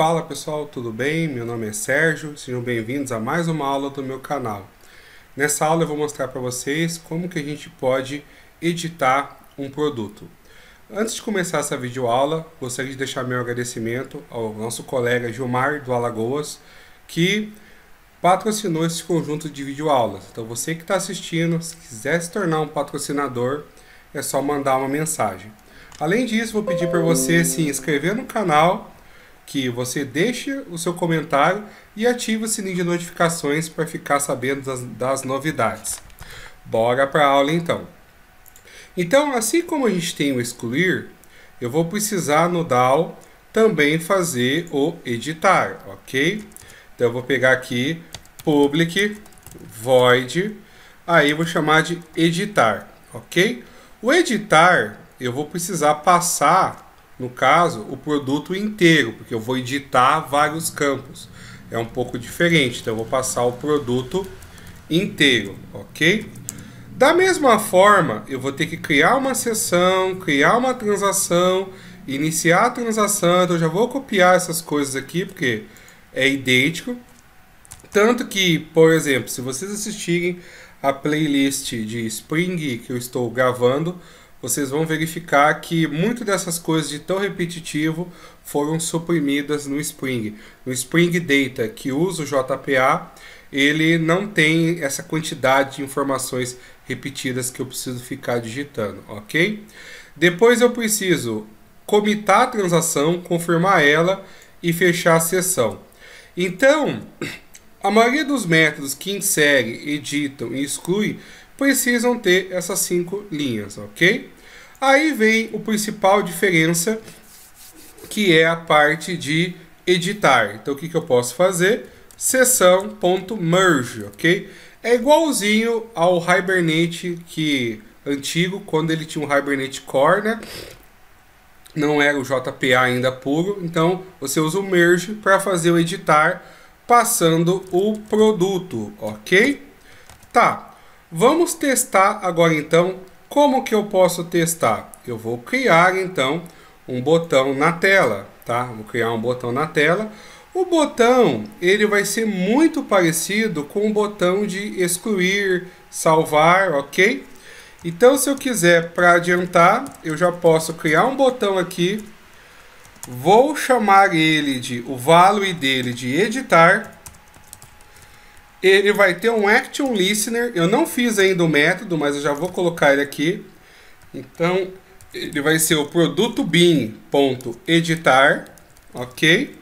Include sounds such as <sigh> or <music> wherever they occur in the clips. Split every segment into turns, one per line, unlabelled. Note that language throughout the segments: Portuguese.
Fala pessoal, tudo bem? Meu nome é Sérgio, sejam bem-vindos a mais uma aula do meu canal. Nessa aula eu vou mostrar para vocês como que a gente pode editar um produto. Antes de começar essa videoaula, gostaria de deixar meu agradecimento ao nosso colega Gilmar do Alagoas, que patrocinou esse conjunto de videoaulas. Então você que está assistindo, se quiser se tornar um patrocinador, é só mandar uma mensagem. Além disso, vou pedir para você se inscrever no canal que você deixe o seu comentário e ative o sininho de notificações para ficar sabendo das, das novidades. Bora para a aula então. Então, assim como a gente tem o excluir, eu vou precisar no DAO também fazer o editar, ok? Então, eu vou pegar aqui public void, aí vou chamar de editar, ok? O editar, eu vou precisar passar no caso, o produto inteiro, porque eu vou editar vários campos. É um pouco diferente, então eu vou passar o produto inteiro, ok? Da mesma forma, eu vou ter que criar uma sessão, criar uma transação, iniciar a transação, então eu já vou copiar essas coisas aqui, porque é idêntico. Tanto que, por exemplo, se vocês assistirem a playlist de Spring que eu estou gravando, vocês vão verificar que muito dessas coisas de tão repetitivo foram suprimidas no Spring. No Spring Data, que usa o JPA, ele não tem essa quantidade de informações repetidas que eu preciso ficar digitando, ok? Depois eu preciso comitar a transação, confirmar ela e fechar a sessão. Então, <clears throat> a maioria dos métodos que inserem, editam e excluem precisam ter essas cinco linhas, ok? Aí vem o principal diferença, que é a parte de editar. Então, o que, que eu posso fazer? Sessão.merge, ok? É igualzinho ao Hibernate que antigo, quando ele tinha um Hibernate Core, né? Não era o JPA ainda puro, então você usa o merge para fazer o editar passando o produto, ok? Tá, Vamos testar agora então como que eu posso testar? Eu vou criar então um botão na tela, tá? Vou criar um botão na tela. O botão ele vai ser muito parecido com o botão de excluir, salvar, ok? Então se eu quiser para adiantar, eu já posso criar um botão aqui. Vou chamar ele de o value dele de editar ele vai ter um Action Listener. Eu não fiz ainda o método, mas eu já vou colocar ele aqui. Então, ele vai ser o produto bin.editar, ok?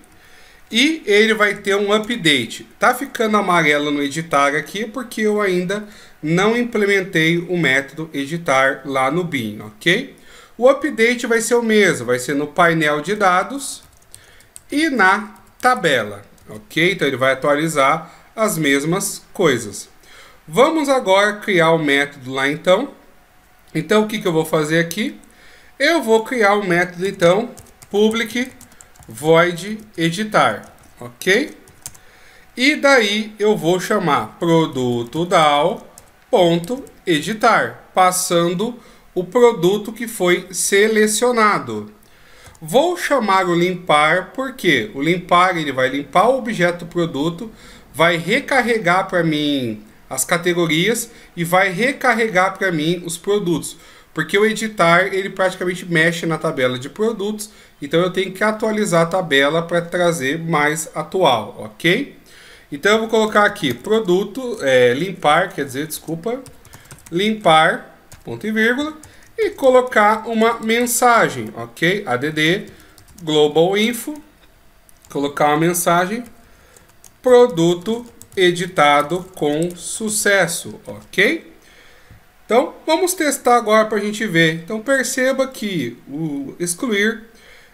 E ele vai ter um update. Tá ficando amarelo no editar aqui porque eu ainda não implementei o método editar lá no bin, ok? O update vai ser o mesmo, vai ser no painel de dados e na tabela, ok? Então ele vai atualizar as mesmas coisas. Vamos agora criar o um método lá então. Então o que, que eu vou fazer aqui? Eu vou criar um método então public void editar, ok? E daí eu vou chamar produto DAO ponto editar, passando o produto que foi selecionado. Vou chamar o limpar porque o limpar ele vai limpar o objeto produto vai recarregar para mim as categorias e vai recarregar para mim os produtos. Porque o editar, ele praticamente mexe na tabela de produtos, então eu tenho que atualizar a tabela para trazer mais atual, ok? Então eu vou colocar aqui produto, é, limpar, quer dizer, desculpa, limpar, ponto e vírgula, e colocar uma mensagem, ok? ADD, global info, colocar uma mensagem, produto editado com sucesso, ok? Então, vamos testar agora para a gente ver. Então, perceba que o excluir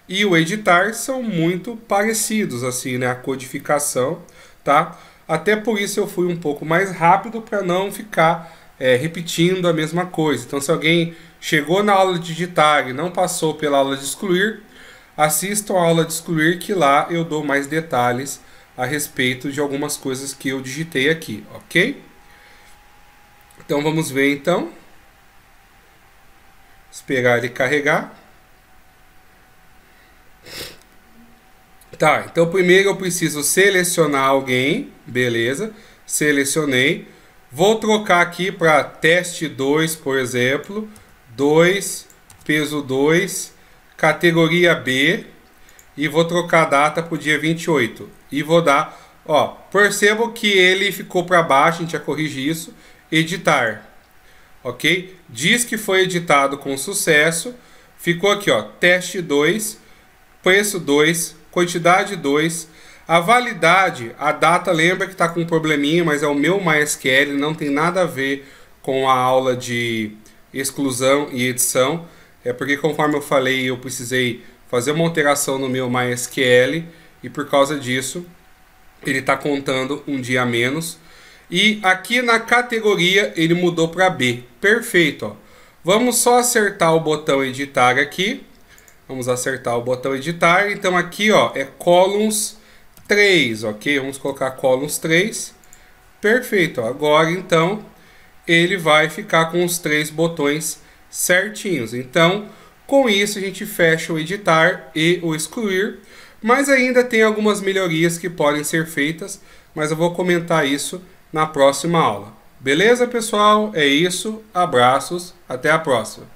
e o editar são muito parecidos, assim, né? A codificação, tá? Até por isso eu fui um pouco mais rápido para não ficar é, repetindo a mesma coisa. Então, se alguém chegou na aula de editar e não passou pela aula de excluir, assistam a aula de excluir que lá eu dou mais detalhes a respeito de algumas coisas que eu digitei aqui, ok? Então vamos ver então. Esperar ele carregar. Tá, então primeiro eu preciso selecionar alguém, beleza? Selecionei. Vou trocar aqui para teste 2, por exemplo, 2, peso 2, categoria B e vou trocar a data para o dia 28 e vou dar, ó, percebo que ele ficou para baixo, a gente já corrige isso, editar, ok? Diz que foi editado com sucesso, ficou aqui, ó, teste 2, preço 2, quantidade 2, a validade, a data, lembra que está com um probleminha, mas é o meu MySQL, não tem nada a ver com a aula de exclusão e edição, é porque conforme eu falei, eu precisei fazer uma alteração no meu MySQL, e por causa disso ele está contando um dia a menos. E aqui na categoria ele mudou para B. Perfeito. Ó. Vamos só acertar o botão editar aqui. Vamos acertar o botão editar. Então aqui ó, é columns 3, ok? Vamos colocar columns 3. Perfeito. Ó. Agora então ele vai ficar com os três botões certinhos. Então com isso a gente fecha o editar e o excluir. Mas ainda tem algumas melhorias que podem ser feitas, mas eu vou comentar isso na próxima aula. Beleza, pessoal? É isso. Abraços. Até a próxima.